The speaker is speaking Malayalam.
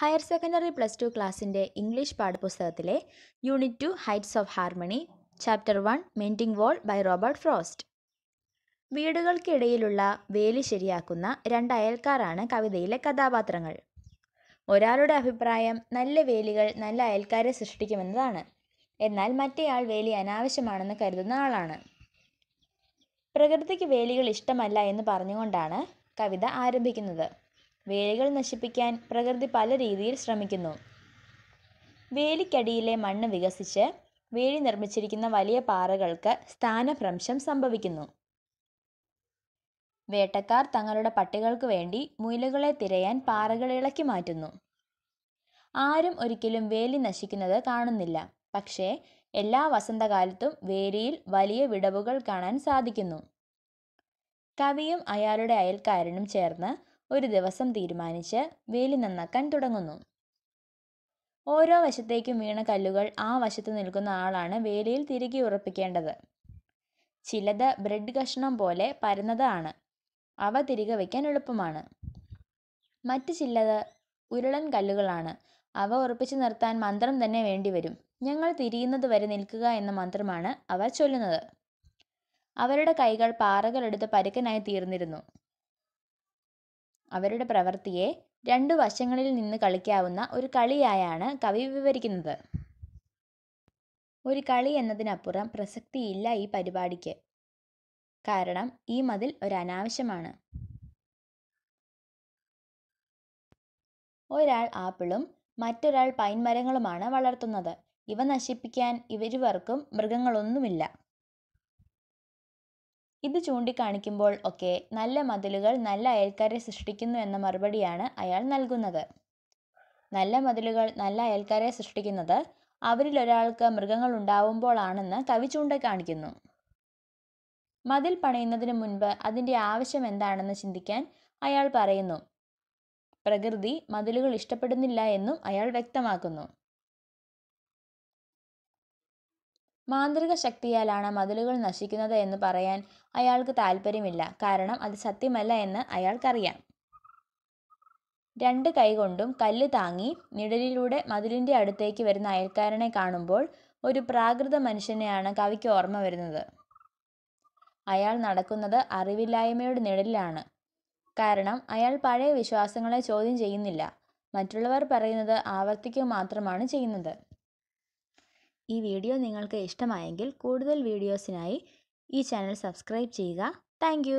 ഹയർ സെക്കൻഡറി പ്ലസ് ടു ക്ലാസ്സിൻ്റെ ഇംഗ്ലീഷ് പാഠപുസ്തകത്തിലെ unit two heights of harmony chapter one mending wall by Robert Frost വീടുകൾക്കിടയിലുള്ള വേലി ശരിയാക്കുന്ന രണ്ട് അയൽക്കാരാണ് കവിതയിലെ കഥാപാത്രങ്ങൾ ഒരാളുടെ അഭിപ്രായം നല്ല വേലികൾ നല്ല അയൽക്കാരെ സൃഷ്ടിക്കുമെന്നതാണ് എന്നാൽ മറ്റേയാൾ വേലി അനാവശ്യമാണെന്ന് കരുതുന്ന ആളാണ് പ്രകൃതിക്ക് വേലികൾ ഇഷ്ടമല്ല എന്ന് പറഞ്ഞുകൊണ്ടാണ് കവിത ആരംഭിക്കുന്നത് വേലികൾ നശിപ്പിക്കാൻ പ്രകൃതി പല രീതിയിൽ ശ്രമിക്കുന്നു വേലിക്കടിയിലെ മണ്ണ് വികസിച്ച് വേലി നിർമ്മിച്ചിരിക്കുന്ന വലിയ പാറകൾക്ക് സ്ഥാനഭ്രംശം സംഭവിക്കുന്നു വേട്ടക്കാർ തങ്ങളുടെ പട്ടികൾക്ക് വേണ്ടി മുയലുകളെ തിരയാൻ പാറകൾ ഇളക്കി മാറ്റുന്നു ആരും ഒരിക്കലും വേലി നശിക്കുന്നത് കാണുന്നില്ല പക്ഷേ എല്ലാ വസന്തകാലത്തും വേലിയിൽ വലിയ വിടവുകൾ കാണാൻ സാധിക്കുന്നു കവിയും അയാളുടെ അയൽക്കാരനും ചേർന്ന് ഒരു ദിവസം തീരുമാനിച്ച് വേലി നന്നാക്കാൻ തുടങ്ങുന്നു ഓരോ വശത്തേക്കും വീണ കല്ലുകൾ ആ വശത്ത് നിൽക്കുന്ന ആളാണ് വേലിയിൽ തിരികെ ഉറപ്പിക്കേണ്ടത് ചിലത് ബ്രെഡ് കഷ്ണം പോലെ പരന്നതാണ് അവ തിരികെ വയ്ക്കാൻ എളുപ്പമാണ് മറ്റ് ചിലത് ഉരുളൻ കല്ലുകളാണ് അവ ഉറപ്പിച്ചു നിർത്താൻ മന്ത്രം തന്നെ വേണ്ടിവരും ഞങ്ങൾ തിരിയുന്നത് വരെ നിൽക്കുക എന്ന മന്ത്രമാണ് അവർ ചൊല്ലുന്നത് അവരുടെ കൈകൾ പാറകളെടുത്ത് പരുക്കനായി തീർന്നിരുന്നു അവരുടെ പ്രവൃത്തിയെ രണ്ടു വശങ്ങളിൽ നിന്ന് കളിക്കാവുന്ന ഒരു കളിയായാണ് കവി വിവരിക്കുന്നത് ഒരു കളി എന്നതിനപ്പുറം പ്രസക്തിയില്ല ഈ പരിപാടിക്ക് കാരണം ഈ മതിൽ ഒരു അനാവശ്യമാണ് ഒരാൾ ആപ്പിളും മറ്റൊരാൾ പൈൻ മരങ്ങളുമാണ് വളർത്തുന്നത് ഇവ നശിപ്പിക്കാൻ ഇവരുവർക്കും മൃഗങ്ങളൊന്നുമില്ല ഇത് ചൂണ്ടിക്കാണിക്കുമ്പോൾ ഒക്കെ നല്ല മതിലുകൾ നല്ല അയൽക്കാരെ സൃഷ്ടിക്കുന്നു എന്ന മറുപടിയാണ് അയാൾ നൽകുന്നത് നല്ല മതിലുകൾ നല്ല അയൽക്കാരെ സൃഷ്ടിക്കുന്നത് ഒരാൾക്ക് മൃഗങ്ങൾ ഉണ്ടാവുമ്പോഴാണെന്ന് കവി ചൂണ്ടിക്കാണിക്കുന്നു മതിൽ പണിയുന്നതിന് മുൻപ് അതിൻ്റെ ആവശ്യം എന്താണെന്ന് ചിന്തിക്കാൻ അയാൾ പറയുന്നു പ്രകൃതി മതിലുകൾ ഇഷ്ടപ്പെടുന്നില്ല എന്നും അയാൾ വ്യക്തമാക്കുന്നു മാന്ത്രിക ശക്തിയാലാണ് മതിലുകൾ നശിക്കുന്നത് എന്ന് പറയാൻ അയാൾക്ക് താല്പര്യമില്ല കാരണം അത് സത്യമല്ല എന്ന് അയാൾക്കറിയാം രണ്ട് കൈകൊണ്ടും കല്ല് താങ്ങി നിഴലിലൂടെ മതിലിൻ്റെ അടുത്തേക്ക് വരുന്ന അയൽക്കാരനെ കാണുമ്പോൾ ഒരു പ്രാകൃത മനുഷ്യനെയാണ് കവിക്ക് ഓർമ്മ വരുന്നത് അയാൾ നടക്കുന്നത് അറിവില്ലായ്മയുടെ നിഴലിലാണ് കാരണം അയാൾ പഴയ വിശ്വാസങ്ങളെ ചോദ്യം ചെയ്യുന്നില്ല മറ്റുള്ളവർ പറയുന്നത് ആവർത്തിക്കുക മാത്രമാണ് ചെയ്യുന്നത് ഈ വീഡിയോ നിങ്ങൾക്ക് ഇഷ്ടമായെങ്കിൽ കൂടുതൽ വീഡിയോസിനായി ഈ ചാനൽ സബ്സ്ക്രൈബ് ചെയ്യുക താങ്ക്